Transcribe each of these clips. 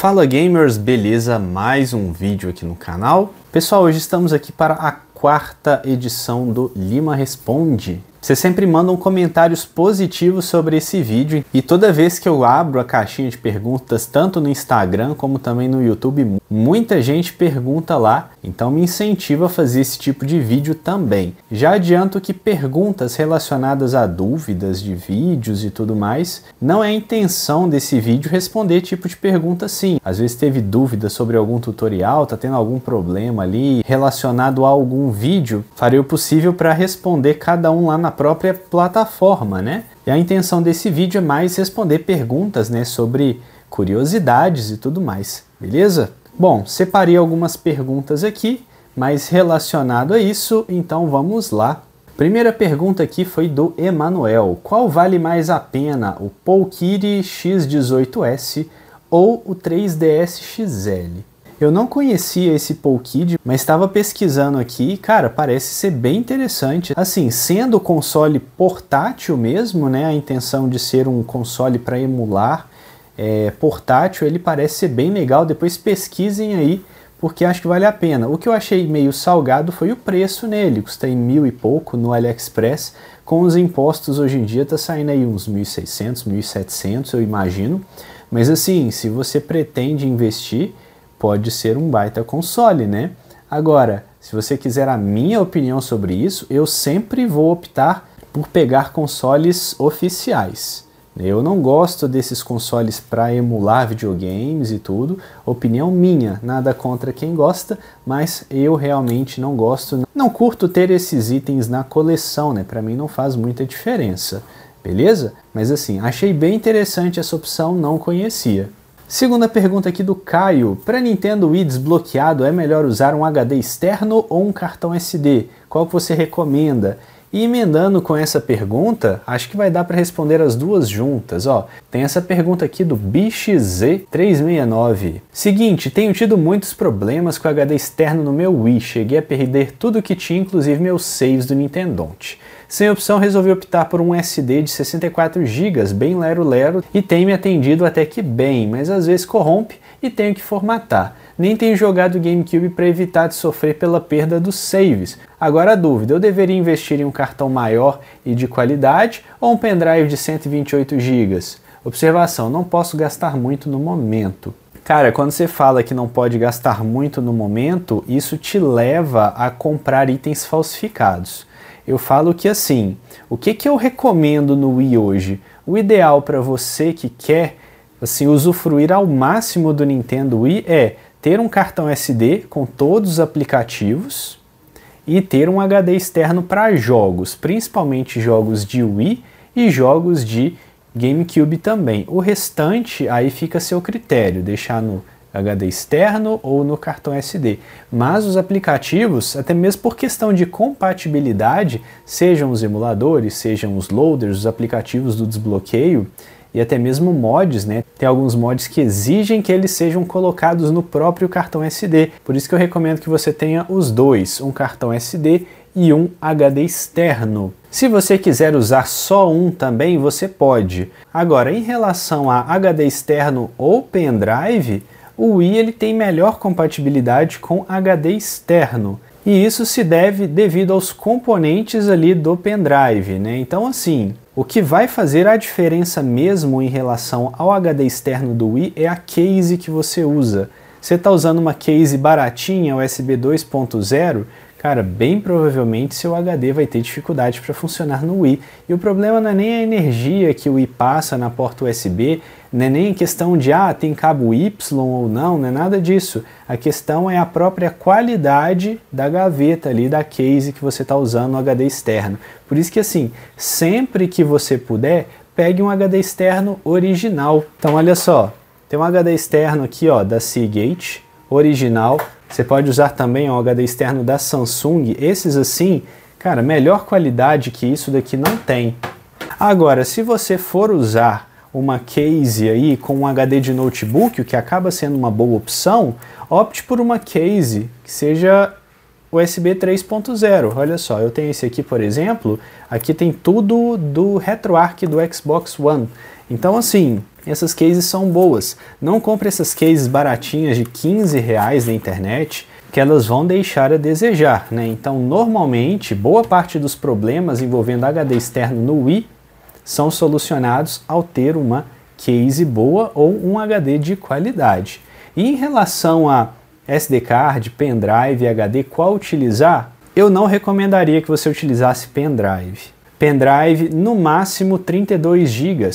Fala gamers, beleza? Mais um vídeo aqui no canal. Pessoal, hoje estamos aqui para a quarta edição do Lima Responde, vocês sempre mandam comentários positivos sobre esse vídeo e toda vez que eu abro a caixinha de perguntas, tanto no Instagram como também no YouTube, muita gente pergunta lá, então me incentiva a fazer esse tipo de vídeo também. Já adianto que perguntas relacionadas a dúvidas de vídeos e tudo mais, não é a intenção desse vídeo responder tipo de pergunta sim. Às vezes teve dúvida sobre algum tutorial, tá tendo algum problema ali relacionado a algum vídeo, farei o possível para responder cada um lá na na própria plataforma, né? E a intenção desse vídeo é mais responder perguntas, né, sobre curiosidades e tudo mais, beleza? Bom, separei algumas perguntas aqui, mas relacionado a isso, então vamos lá. Primeira pergunta aqui foi do Emanuel. Qual vale mais a pena, o Polkiri X18S ou o 3DS XL? Eu não conhecia esse Polkid, mas estava pesquisando aqui e, cara, parece ser bem interessante. Assim, sendo console portátil mesmo, né, a intenção de ser um console para emular é, portátil, ele parece ser bem legal. Depois pesquisem aí, porque acho que vale a pena. O que eu achei meio salgado foi o preço nele, custei mil e pouco no AliExpress. Com os impostos hoje em dia tá saindo aí uns 1.600, 1.700, eu imagino. Mas assim, se você pretende investir pode ser um baita console, né? Agora, se você quiser a minha opinião sobre isso, eu sempre vou optar por pegar consoles oficiais. Eu não gosto desses consoles para emular videogames e tudo. Opinião minha, nada contra quem gosta, mas eu realmente não gosto, não curto ter esses itens na coleção, né? Para mim não faz muita diferença. Beleza? Mas assim, achei bem interessante essa opção, não conhecia. Segunda pergunta aqui do Caio. Para Nintendo Wii desbloqueado, é melhor usar um HD externo ou um cartão SD? Qual que você recomenda? E emendando com essa pergunta, acho que vai dar para responder as duas juntas. Ó, tem essa pergunta aqui do BixZ369. Seguinte, tenho tido muitos problemas com o HD externo no meu Wii. Cheguei a perder tudo que tinha, inclusive meus saves do Nintendonte. Sem opção, resolvi optar por um SD de 64 GB, bem lero-lero, e tem me atendido até que bem, mas às vezes corrompe e tenho que formatar. Nem tenho jogado GameCube para evitar de sofrer pela perda dos saves. Agora a dúvida, eu deveria investir em um cartão maior e de qualidade ou um pendrive de 128 GB? Observação, não posso gastar muito no momento. Cara, quando você fala que não pode gastar muito no momento, isso te leva a comprar itens falsificados. Eu falo que assim, o que, que eu recomendo no Wii hoje? O ideal para você que quer assim usufruir ao máximo do Nintendo Wii é ter um cartão SD com todos os aplicativos e ter um HD externo para jogos, principalmente jogos de Wii e jogos de GameCube também. O restante aí fica a seu critério, deixar no HD externo ou no cartão SD. Mas os aplicativos, até mesmo por questão de compatibilidade, sejam os emuladores, sejam os loaders, os aplicativos do desbloqueio e até mesmo mods, né? Tem alguns mods que exigem que eles sejam colocados no próprio cartão SD. Por isso que eu recomendo que você tenha os dois, um cartão SD e um HD externo. Se você quiser usar só um também, você pode. Agora, em relação a HD externo ou pendrive, o Wii ele tem melhor compatibilidade com HD externo. E isso se deve devido aos componentes ali do pendrive, né? Então assim, o que vai fazer a diferença mesmo em relação ao HD externo do Wii é a case que você usa. Você está usando uma case baratinha, USB 2.0, Cara, bem provavelmente seu HD vai ter dificuldade para funcionar no Wii. E o problema não é nem a energia que o Wii passa na porta USB, não é nem questão de ah, tem cabo Y ou não, não é nada disso. A questão é a própria qualidade da gaveta ali, da case que você está usando no HD externo. Por isso que assim, sempre que você puder, pegue um HD externo original. Então olha só, tem um HD externo aqui ó, da Seagate, original, você pode usar também o HD externo da Samsung. Esses assim, cara, melhor qualidade que isso daqui não tem. Agora, se você for usar uma case aí com um HD de notebook, o que acaba sendo uma boa opção, opte por uma case que seja USB 3.0. Olha só, eu tenho esse aqui, por exemplo, aqui tem tudo do RetroArch do Xbox One. Então, assim, essas cases são boas. Não compre essas cases baratinhas de 15 reais na internet, que elas vão deixar a desejar, né? Então, normalmente, boa parte dos problemas envolvendo HD externo no Wii são solucionados ao ter uma case boa ou um HD de qualidade. E em relação a SD card, pendrive, HD, qual utilizar? Eu não recomendaria que você utilizasse pendrive. Pendrive no máximo 32 GB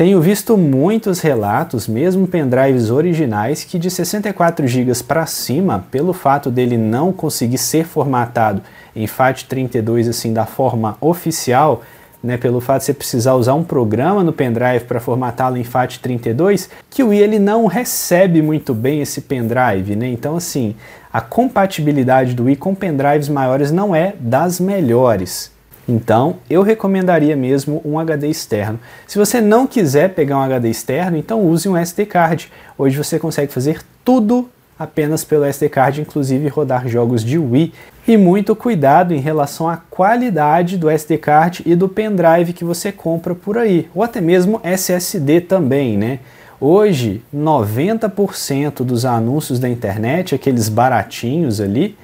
tenho visto muitos relatos, mesmo pendrives originais, que de 64 GB para cima, pelo fato dele não conseguir ser formatado em FAT32 assim da forma oficial, né, pelo fato de você precisar usar um programa no pendrive para formatá-lo em FAT32, que o i ele não recebe muito bem esse pendrive, né? Então assim, a compatibilidade do i com pendrives maiores não é das melhores. Então, eu recomendaria mesmo um HD externo. Se você não quiser pegar um HD externo, então use um SD card. Hoje você consegue fazer tudo apenas pelo SD card, inclusive rodar jogos de Wii. E muito cuidado em relação à qualidade do SD card e do pendrive que você compra por aí, ou até mesmo SSD também, né? Hoje, 90% dos anúncios da internet, aqueles baratinhos ali,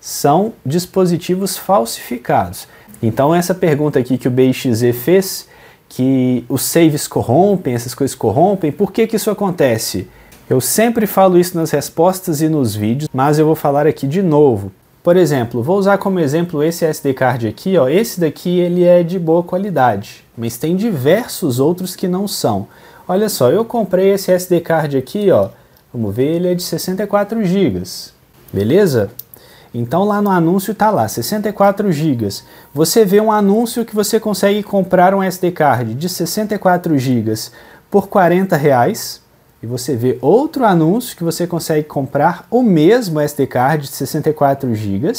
são dispositivos falsificados. Então essa pergunta aqui que o BXZ fez, que os saves corrompem, essas coisas corrompem, por que que isso acontece? Eu sempre falo isso nas respostas e nos vídeos, mas eu vou falar aqui de novo. Por exemplo, vou usar como exemplo esse SD card aqui, ó. Esse daqui ele é de boa qualidade, mas tem diversos outros que não são. Olha só, eu comprei esse SD card aqui, ó. Vamos ver, ele é de 64 GB. Beleza? Então lá no anúncio está lá, 64 GB. Você vê um anúncio que você consegue comprar um SD card de 64 GB por 40 reais. E você vê outro anúncio que você consegue comprar o mesmo SD card de 64 GB.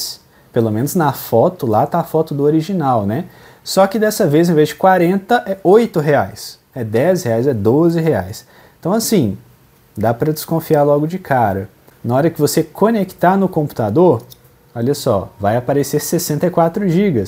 Pelo menos na foto, lá está a foto do original, né? Só que dessa vez, em vez de 40, é 8 reais. É 10 reais, é 12 reais. Então assim, dá para desconfiar logo de cara. Na hora que você conectar no computador, olha só, vai aparecer 64 GB.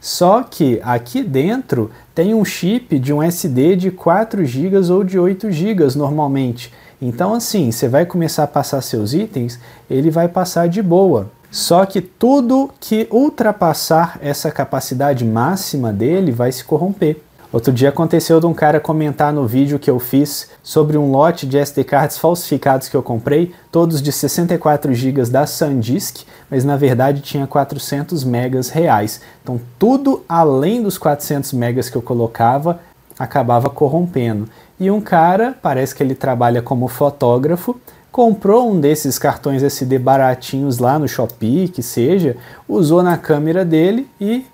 Só que aqui dentro tem um chip de um SD de 4 GB ou de 8 GB normalmente. Então assim, você vai começar a passar seus itens, ele vai passar de boa. Só que tudo que ultrapassar essa capacidade máxima dele vai se corromper. Outro dia aconteceu de um cara comentar no vídeo que eu fiz sobre um lote de SD cards falsificados que eu comprei, todos de 64 GB da SanDisk, mas na verdade tinha 400 megas reais. Então tudo além dos 400 megas que eu colocava acabava corrompendo. E um cara, parece que ele trabalha como fotógrafo, comprou um desses cartões SD baratinhos lá no Shopee, que seja, usou na câmera dele e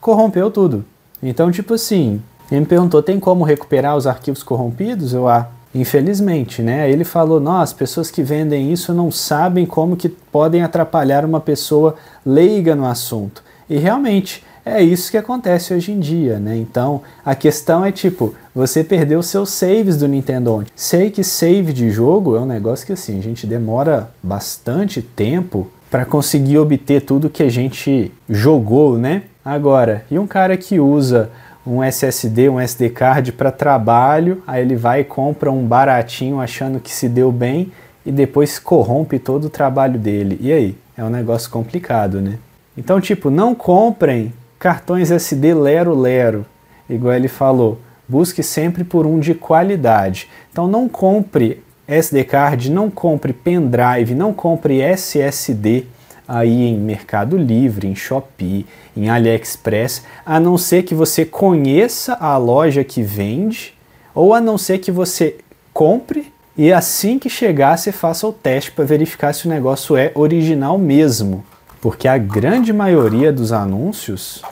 corrompeu tudo. Então, tipo assim, ele me perguntou: tem como recuperar os arquivos corrompidos? Eu, ah, infelizmente, né? Ele falou: "Nós, pessoas que vendem isso não sabem como que podem atrapalhar uma pessoa leiga no assunto". E realmente é isso que acontece hoje em dia, né? Então, a questão é tipo, você perdeu seus saves do Nintendo On. Sei que save de jogo é um negócio que assim, a gente demora bastante tempo para conseguir obter tudo que a gente jogou, né? Agora, e um cara que usa um SSD, um SD card para trabalho, aí ele vai e compra um baratinho achando que se deu bem e depois corrompe todo o trabalho dele. E aí? É um negócio complicado, né? Então, tipo, não comprem cartões SD Lero Lero, igual ele falou. Busque sempre por um de qualidade. Então, não compre SD card, não compre pendrive, não compre SSD aí em Mercado Livre, em Shopee, em AliExpress, a não ser que você conheça a loja que vende ou a não ser que você compre e assim que chegar você faça o teste para verificar se o negócio é original mesmo, porque a grande maioria dos anúncios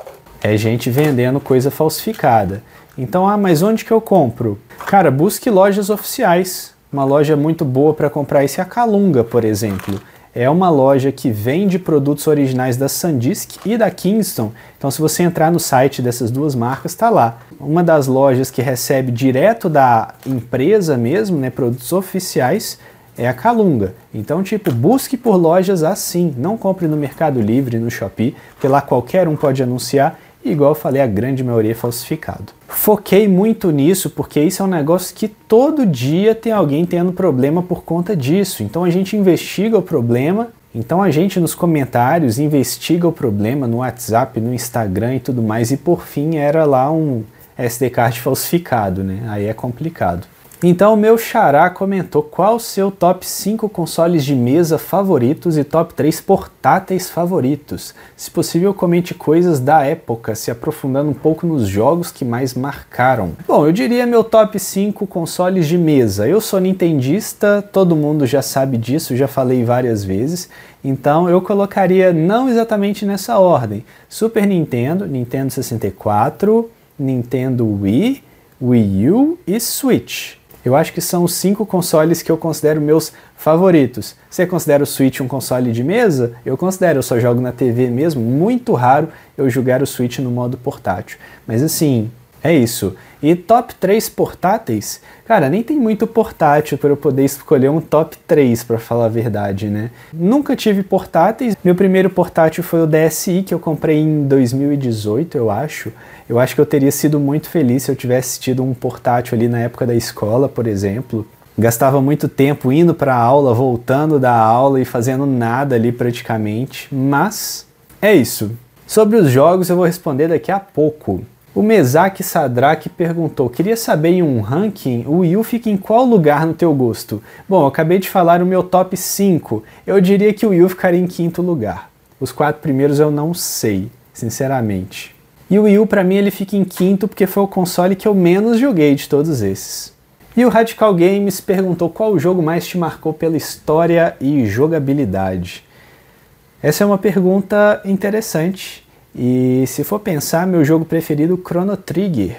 é gente vendendo coisa falsificada. Então, ah, mas onde que eu compro? Cara, busque lojas oficiais. Uma loja muito boa para comprar esse é a Calunga, por exemplo é uma loja que vende produtos originais da Sandisk e da Kingston. Então, se você entrar no site dessas duas marcas, está lá. Uma das lojas que recebe direto da empresa mesmo, né, produtos oficiais, é a Calunga. Então, tipo, busque por lojas assim. Não compre no Mercado Livre, no Shopee, porque lá qualquer um pode anunciar igual eu falei, a grande maioria é falsificado. Foquei muito nisso porque isso é um negócio que todo dia tem alguém tendo problema por conta disso. Então a gente investiga o problema então a gente nos comentários investiga o problema no WhatsApp, no Instagram e tudo mais, e por fim era lá um SD card falsificado, né? Aí é complicado. Então o meu xará comentou qual o seu top 5 consoles de mesa favoritos e top 3 portáteis favoritos. Se possível, comente coisas da época, se aprofundando um pouco nos jogos que mais marcaram. Bom, eu diria meu top 5 consoles de mesa. Eu sou nintendista, todo mundo já sabe disso, já falei várias vezes. Então eu colocaria não exatamente nessa ordem: Super Nintendo, Nintendo 64, Nintendo Wii, Wii U e Switch. Eu acho que são os cinco consoles que eu considero meus favoritos. Você considera o Switch um console de mesa? Eu considero, eu só jogo na TV mesmo, muito raro eu jogar o Switch no modo portátil. Mas assim, é isso. E top 3 portáteis? Cara, nem tem muito portátil para eu poder escolher um top 3, para falar a verdade, né? Nunca tive portáteis. Meu primeiro portátil foi o DSi, que eu comprei em 2018, eu acho. Eu acho que eu teria sido muito feliz se eu tivesse tido um portátil ali na época da escola, por exemplo gastava muito tempo indo para a aula, voltando da aula e fazendo nada ali praticamente, mas é isso. Sobre os jogos eu vou responder daqui a pouco. O Mesak Sadrak perguntou: Queria saber em um ranking, o Will fica em qual lugar no teu gosto? Bom, eu acabei de falar o meu top 5. Eu diria que o Will ficaria em quinto lugar. Os quatro primeiros eu não sei, sinceramente. E o Wii U para mim ele fica em quinto porque foi o console que eu menos joguei de todos esses. E o Radical Games perguntou qual o jogo mais te marcou pela história e jogabilidade. Essa é uma pergunta interessante. E se for pensar, meu jogo preferido, Chrono Trigger.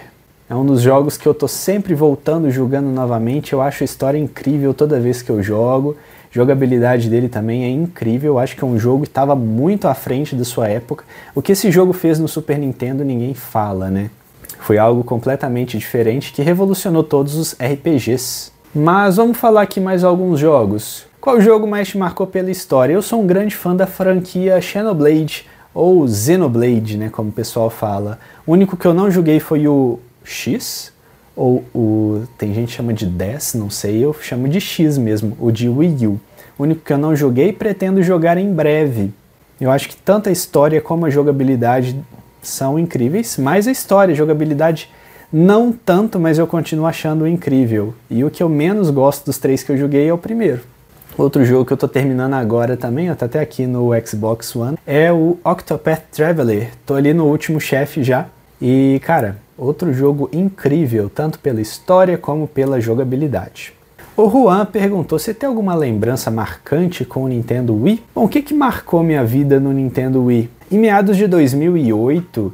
É um dos jogos que eu tô sempre voltando, jogando novamente. Eu acho a história incrível toda vez que eu jogo. Jogabilidade dele também é incrível. Eu acho que é um jogo que estava muito à frente da sua época. O que esse jogo fez no Super Nintendo, ninguém fala, né? Foi algo completamente diferente que revolucionou todos os RPGs. Mas vamos falar aqui mais alguns jogos. Qual jogo mais te marcou pela história? Eu sou um grande fã da franquia Xenoblade ou Xenoblade, né, como o pessoal fala. O único que eu não joguei foi o X, ou o tem gente que chama de 10, não sei, eu chamo de X mesmo, o de Wii U. O único que eu não joguei pretendo jogar em breve. Eu acho que tanto a história como a jogabilidade são incríveis, mas a história, a jogabilidade não tanto, mas eu continuo achando incrível. E o que eu menos gosto dos três que eu joguei é o primeiro. Outro jogo que eu tô terminando agora também, ó, tá até aqui no Xbox One, é o Octopath Traveler. Tô ali no último chefe já. E, cara, outro jogo incrível, tanto pela história como pela jogabilidade. O Juan perguntou se tem alguma lembrança marcante com o Nintendo Wii. Bom, o que, que marcou minha vida no Nintendo Wii? Em meados de 2008,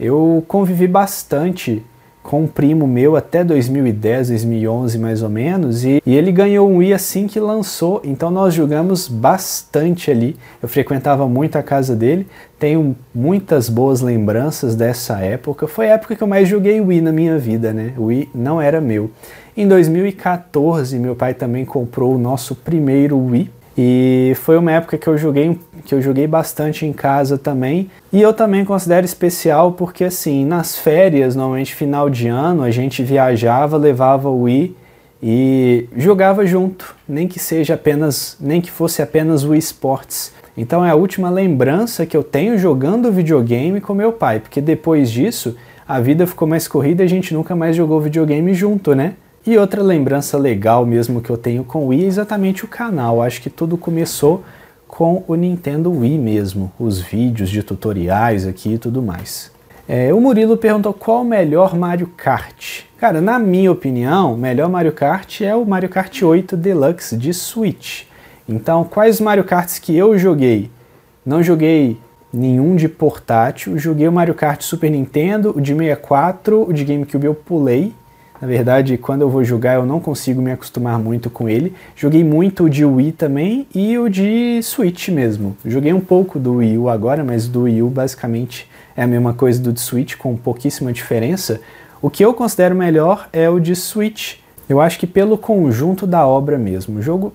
eu convivi bastante com um primo meu até 2010, 2011 mais ou menos, e, e ele ganhou um Wii assim que lançou, então nós jogamos bastante ali. Eu frequentava muito a casa dele, tenho muitas boas lembranças dessa época. Foi a época que eu mais joguei Wii na minha vida, né? O Wii não era meu. Em 2014, meu pai também comprou o nosso primeiro Wii e foi uma época que eu joguei, que eu joguei bastante em casa também. E eu também considero especial porque assim, nas férias, normalmente final de ano, a gente viajava, levava o Wii e jogava junto, nem que seja apenas, nem que fosse apenas o esportes. Então é a última lembrança que eu tenho jogando videogame com meu pai, porque depois disso a vida ficou mais corrida e a gente nunca mais jogou videogame junto, né? E outra lembrança legal mesmo que eu tenho com o Wii é exatamente o canal. Acho que tudo começou com o Nintendo Wii mesmo, os vídeos de tutoriais aqui e tudo mais. É, o Murilo perguntou qual o melhor Mario Kart. Cara, na minha opinião, o melhor Mario Kart é o Mario Kart 8 Deluxe de Switch. Então, quais Mario Karts que eu joguei? Não joguei nenhum de portátil, joguei o Mario Kart Super Nintendo, o de 64, o de GameCube eu pulei, na verdade, quando eu vou jogar, eu não consigo me acostumar muito com ele. Joguei muito o de Wii também e o de Switch mesmo. Joguei um pouco do Wii U agora, mas do Wii U basicamente é a mesma coisa do de Switch, com pouquíssima diferença. O que eu considero melhor é o de Switch. Eu acho que pelo conjunto da obra mesmo. O jogo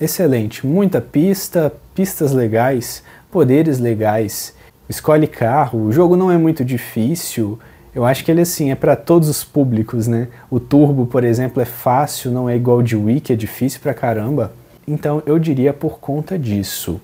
excelente, muita pista, pistas legais, poderes legais. Escolhe carro, o jogo não é muito difícil. Eu acho que ele assim é para todos os públicos, né? O Turbo, por exemplo, é fácil, não é igual de que é difícil pra caramba. Então eu diria por conta disso.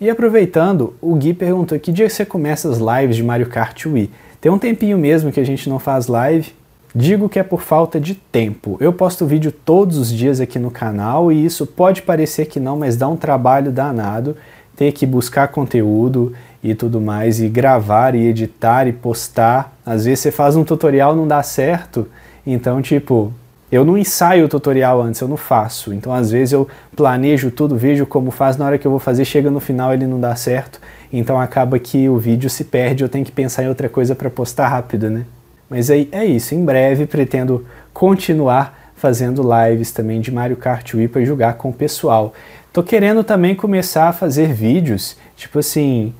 E aproveitando, o Gui perguntou que dia você começa as lives de Mario Kart Wii. Tem um tempinho mesmo que a gente não faz live. Digo que é por falta de tempo. Eu posto vídeo todos os dias aqui no canal e isso pode parecer que não, mas dá um trabalho danado ter que buscar conteúdo, e tudo mais, e gravar e editar e postar. Às vezes você faz um tutorial não dá certo, então tipo, eu não ensaio o tutorial antes, eu não faço. Então às vezes eu planejo tudo, vejo como faz, na hora que eu vou fazer, chega no final ele não dá certo. Então acaba que o vídeo se perde, eu tenho que pensar em outra coisa para postar rápido, né? Mas aí é, é isso, em breve pretendo continuar fazendo lives também de Mario Kart Wii para jogar com o pessoal. Tô querendo também começar a fazer vídeos, tipo assim,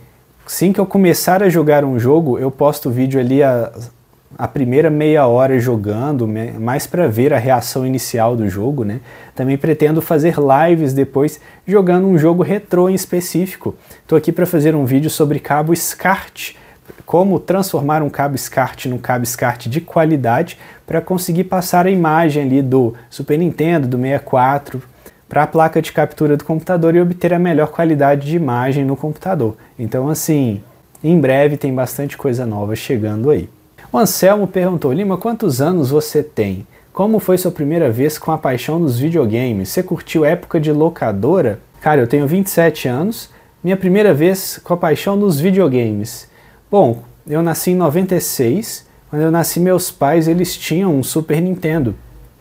Assim que eu começar a jogar um jogo, eu posto o vídeo ali a, a primeira meia hora jogando, mais para ver a reação inicial do jogo, né? Também pretendo fazer lives depois jogando um jogo retrô em específico. Estou aqui para fazer um vídeo sobre cabo SCART, como transformar um cabo SCART num cabo SCART de qualidade para conseguir passar a imagem ali do Super Nintendo, do 64 para a placa de captura do computador e obter a melhor qualidade de imagem no computador. Então, assim, em breve tem bastante coisa nova chegando aí. O Anselmo perguntou: Lima, quantos anos você tem? Como foi sua primeira vez com a paixão dos videogames? Você curtiu época de locadora? Cara, eu tenho 27 anos, minha primeira vez com a paixão dos videogames. Bom, eu nasci em 96, quando eu nasci meus pais eles tinham um Super Nintendo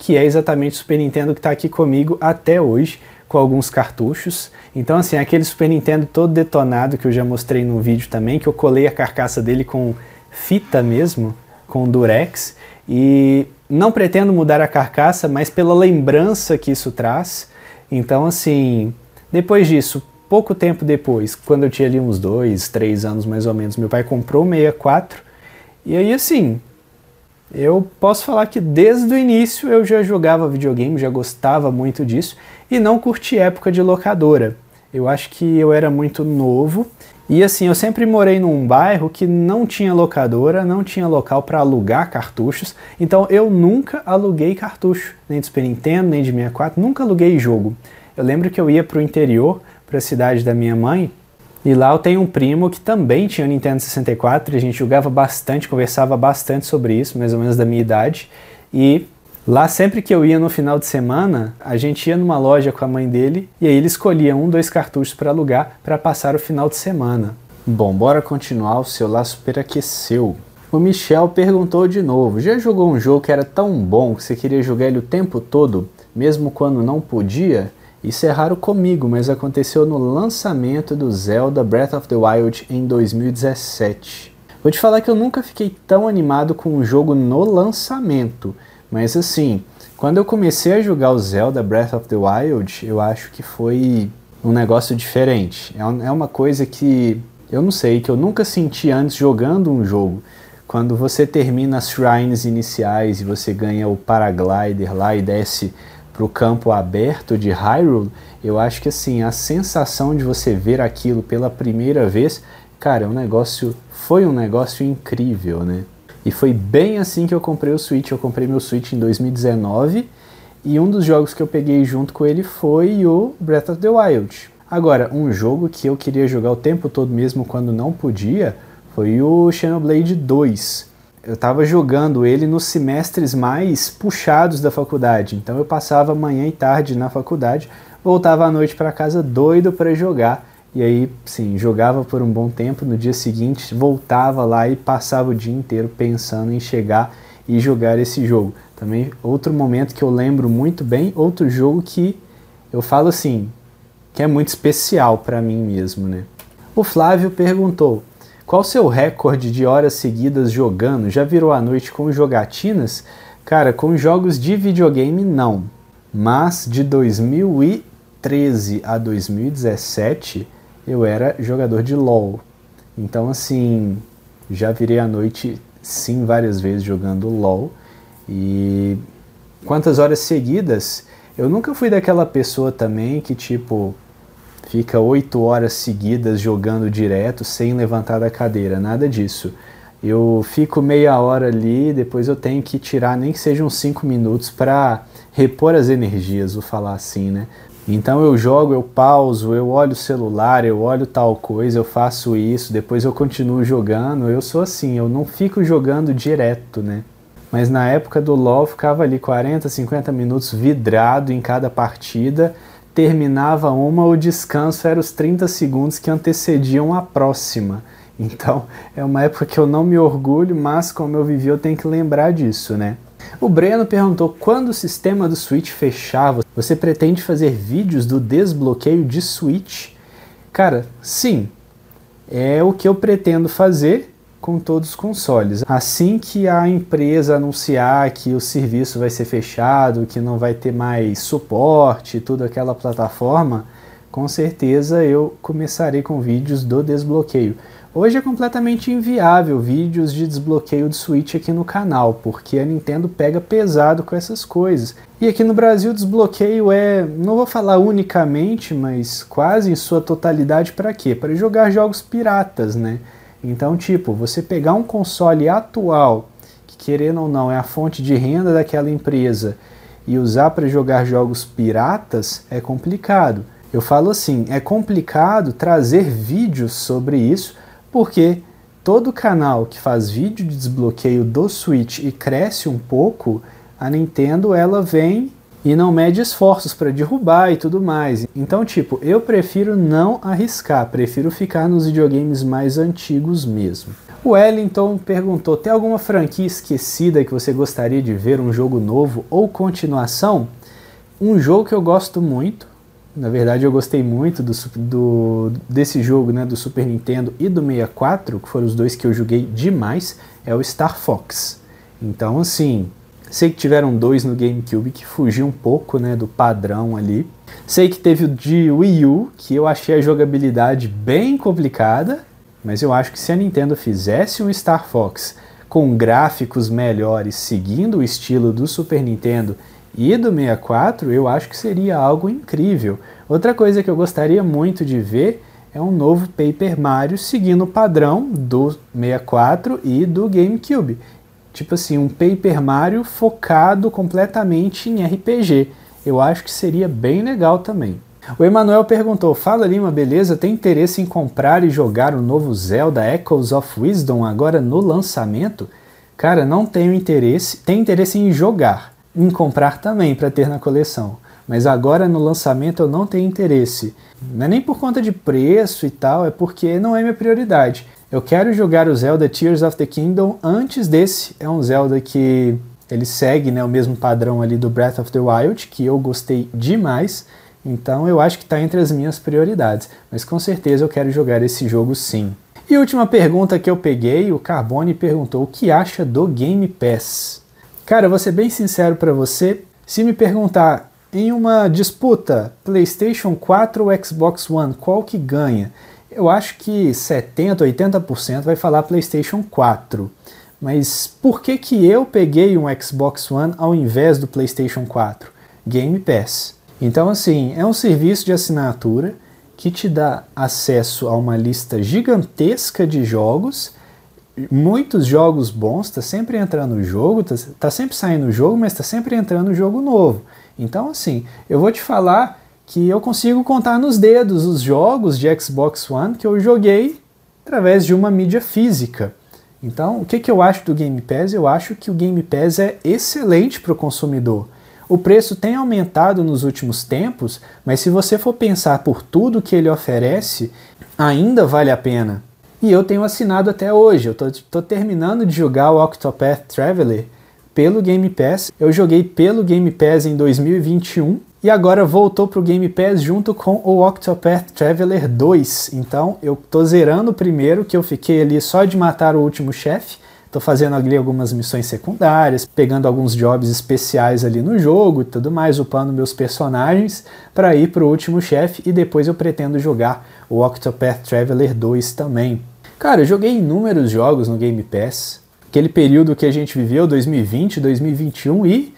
que é exatamente o Super Nintendo que está aqui comigo até hoje, com alguns cartuchos. Então, assim, é aquele Super Nintendo todo detonado que eu já mostrei no vídeo também, que eu colei a carcaça dele com fita mesmo, com durex. E não pretendo mudar a carcaça, mas pela lembrança que isso traz. Então, assim, depois disso, pouco tempo depois, quando eu tinha ali uns dois, três anos mais ou menos, meu pai comprou o 64. E aí, assim, eu posso falar que desde o início eu já jogava videogame, já gostava muito disso e não curti época de locadora. Eu acho que eu era muito novo e assim, eu sempre morei num bairro que não tinha locadora, não tinha local para alugar cartuchos, então eu nunca aluguei cartucho, nem de Super Nintendo, nem de 64, nunca aluguei jogo. Eu lembro que eu ia para o interior, para a cidade da minha mãe, e lá eu tenho um primo que também tinha o Nintendo 64, e a gente jogava bastante, conversava bastante sobre isso, mais ou menos da minha idade. E lá sempre que eu ia no final de semana, a gente ia numa loja com a mãe dele e aí ele escolhia um, dois cartuchos para alugar para passar o final de semana. Bom, bora continuar, o celular superaqueceu. O Michel perguntou de novo: já jogou um jogo que era tão bom que você queria jogar ele o tempo todo, mesmo quando não podia? Isso é raro comigo, mas aconteceu no lançamento do Zelda Breath of the Wild em 2017. Vou te falar que eu nunca fiquei tão animado com um jogo no lançamento, mas assim, quando eu comecei a jogar o Zelda Breath of the Wild, eu acho que foi um negócio diferente. É, é uma coisa que eu não sei, que eu nunca senti antes jogando um jogo. Quando você termina as shrines iniciais e você ganha o paraglider lá e desce para o campo aberto de Hyrule, eu acho que assim, a sensação de você ver aquilo pela primeira vez, cara, é um negócio foi um negócio incrível, né? E foi bem assim que eu comprei o Switch. Eu comprei meu Switch em 2019 e um dos jogos que eu peguei junto com ele foi o Breath of the Wild. Agora, um jogo que eu queria jogar o tempo todo mesmo quando não podia foi o Xenoblade 2 eu estava jogando ele nos semestres mais puxados da faculdade. Então eu passava manhã e tarde na faculdade, voltava à noite para casa doido para jogar. E aí, sim, jogava por um bom tempo. No dia seguinte, voltava lá e passava o dia inteiro pensando em chegar e jogar esse jogo. Também outro momento que eu lembro muito bem, outro jogo que eu falo assim, que é muito especial para mim mesmo, né? O Flávio perguntou: qual seu recorde de horas seguidas jogando? Já virou a noite com jogatinas? Cara, com jogos de videogame não. Mas de 2013 a 2017 eu era jogador de LoL. Então assim, já virei a noite sim várias vezes jogando LoL. E quantas horas seguidas? Eu nunca fui daquela pessoa também que tipo fica oito horas seguidas jogando direto sem levantar da cadeira, nada disso. Eu fico meia hora ali, depois eu tenho que tirar nem que sejam cinco minutos para repor as energias, vou falar assim, né? Então eu jogo, eu pauso, eu olho o celular, eu olho tal coisa, eu faço isso, depois eu continuo jogando. Eu sou assim, eu não fico jogando direto, né? Mas na época do LoL eu ficava ali 40, 50 minutos vidrado em cada partida terminava uma, o descanso era os 30 segundos que antecediam a próxima. Então, é uma época que eu não me orgulho, mas como eu vivi, eu tenho que lembrar disso, né? O Breno perguntou quando o sistema do Switch fechava, você pretende fazer vídeos do desbloqueio de Switch? Cara, sim. É o que eu pretendo fazer com todos os consoles. Assim que a empresa anunciar que o serviço vai ser fechado, que não vai ter mais suporte, tudo aquela plataforma, com certeza eu começarei com vídeos do desbloqueio. Hoje é completamente inviável vídeos de desbloqueio de Switch aqui no canal, porque a Nintendo pega pesado com essas coisas. E aqui no Brasil, desbloqueio é, não vou falar unicamente, mas quase em sua totalidade para quê? Para jogar jogos piratas, né? Então, tipo, você pegar um console atual, que querendo ou não é a fonte de renda daquela empresa, e usar para jogar jogos piratas é complicado. Eu falo assim, é complicado trazer vídeos sobre isso, porque todo canal que faz vídeo de desbloqueio do Switch e cresce um pouco, a Nintendo ela vem e não mede esforços para derrubar e tudo mais. Então, tipo, eu prefiro não arriscar, prefiro ficar nos videogames mais antigos mesmo. O Wellington perguntou: tem alguma franquia esquecida que você gostaria de ver um jogo novo ou continuação? Um jogo que eu gosto muito, na verdade, eu gostei muito do, do, desse jogo, né, do Super Nintendo e do 64, que foram os dois que eu joguei demais, é o Star Fox. Então, assim, Sei que tiveram dois no GameCube que fugiu um pouco né, do padrão ali. Sei que teve o de Wii U, que eu achei a jogabilidade bem complicada, mas eu acho que se a Nintendo fizesse um Star Fox com gráficos melhores, seguindo o estilo do Super Nintendo e do 64, eu acho que seria algo incrível. Outra coisa que eu gostaria muito de ver é um novo Paper Mario seguindo o padrão do 64 e do GameCube. Tipo assim, um Paper Mario focado completamente em RPG. Eu acho que seria bem legal também. O Emanuel perguntou: Fala Lima, beleza? Tem interesse em comprar e jogar o novo Zelda Echoes of Wisdom agora no lançamento? Cara, não tenho interesse. Tem interesse em jogar, em comprar também para ter na coleção. Mas agora no lançamento eu não tenho interesse. Não é nem por conta de preço e tal, é porque não é minha prioridade. Eu quero jogar o Zelda Tears of the Kingdom antes desse. É um Zelda que ele segue né, o mesmo padrão ali do Breath of the Wild, que eu gostei demais. Então eu acho que está entre as minhas prioridades. Mas com certeza eu quero jogar esse jogo sim. E última pergunta que eu peguei, o Carbone perguntou o que acha do Game Pass. Cara, vou ser bem sincero para você. Se me perguntar em uma disputa PlayStation 4 ou Xbox One, qual que ganha? Eu acho que 70%, 80% vai falar PlayStation 4. Mas por que, que eu peguei um Xbox One ao invés do PlayStation 4? Game Pass. Então, assim, é um serviço de assinatura que te dá acesso a uma lista gigantesca de jogos, muitos jogos bons, tá sempre entrando jogo, tá, tá sempre saindo jogo, mas tá sempre entrando jogo novo. Então, assim, eu vou te falar que eu consigo contar nos dedos os jogos de Xbox One que eu joguei através de uma mídia física. Então, o que, que eu acho do Game Pass? Eu acho que o Game Pass é excelente para o consumidor. O preço tem aumentado nos últimos tempos, mas se você for pensar por tudo que ele oferece, ainda vale a pena. E eu tenho assinado até hoje, eu estou terminando de jogar o Octopath Traveler pelo Game Pass. Eu joguei pelo Game Pass em 2021 e agora voltou pro Game Pass junto com o Octopath Traveler 2. Então eu tô zerando o primeiro, que eu fiquei ali só de matar o último chefe. Tô fazendo ali algumas missões secundárias, pegando alguns jobs especiais ali no jogo e tudo mais, upando meus personagens para ir pro último chefe e depois eu pretendo jogar o Octopath Traveler 2 também. Cara, eu joguei inúmeros jogos no Game Pass. Aquele período que a gente viveu, 2020, 2021 e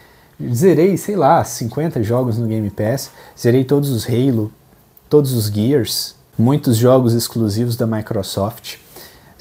zerei, sei lá, 50 jogos no Game Pass, zerei todos os Halo, todos os Gears, muitos jogos exclusivos da Microsoft.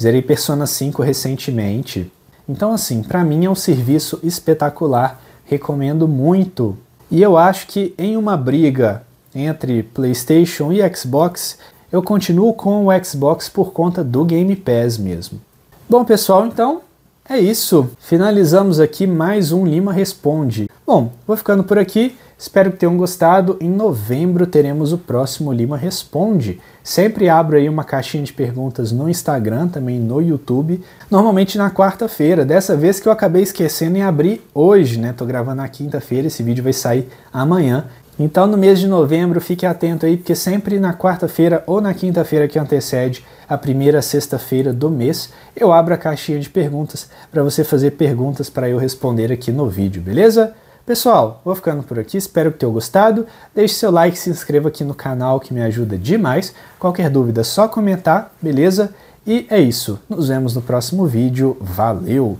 Zerei Persona 5 recentemente. Então assim, para mim é um serviço espetacular, recomendo muito. E eu acho que em uma briga entre PlayStation e Xbox, eu continuo com o Xbox por conta do Game Pass mesmo. Bom, pessoal, então é isso, finalizamos aqui mais um Lima Responde. Bom, vou ficando por aqui, espero que tenham gostado. Em novembro teremos o próximo Lima Responde. Sempre abro aí uma caixinha de perguntas no Instagram, também no YouTube, normalmente na quarta-feira. Dessa vez que eu acabei esquecendo em abrir hoje, né? Tô gravando na quinta-feira, esse vídeo vai sair amanhã. Então, no mês de novembro, fique atento aí, porque sempre na quarta-feira ou na quinta-feira que antecede a primeira sexta-feira do mês, eu abro a caixinha de perguntas para você fazer perguntas para eu responder aqui no vídeo, beleza? Pessoal, vou ficando por aqui, espero que tenham gostado. Deixe seu like, se inscreva aqui no canal que me ajuda demais. Qualquer dúvida é só comentar, beleza? E é isso. Nos vemos no próximo vídeo. Valeu!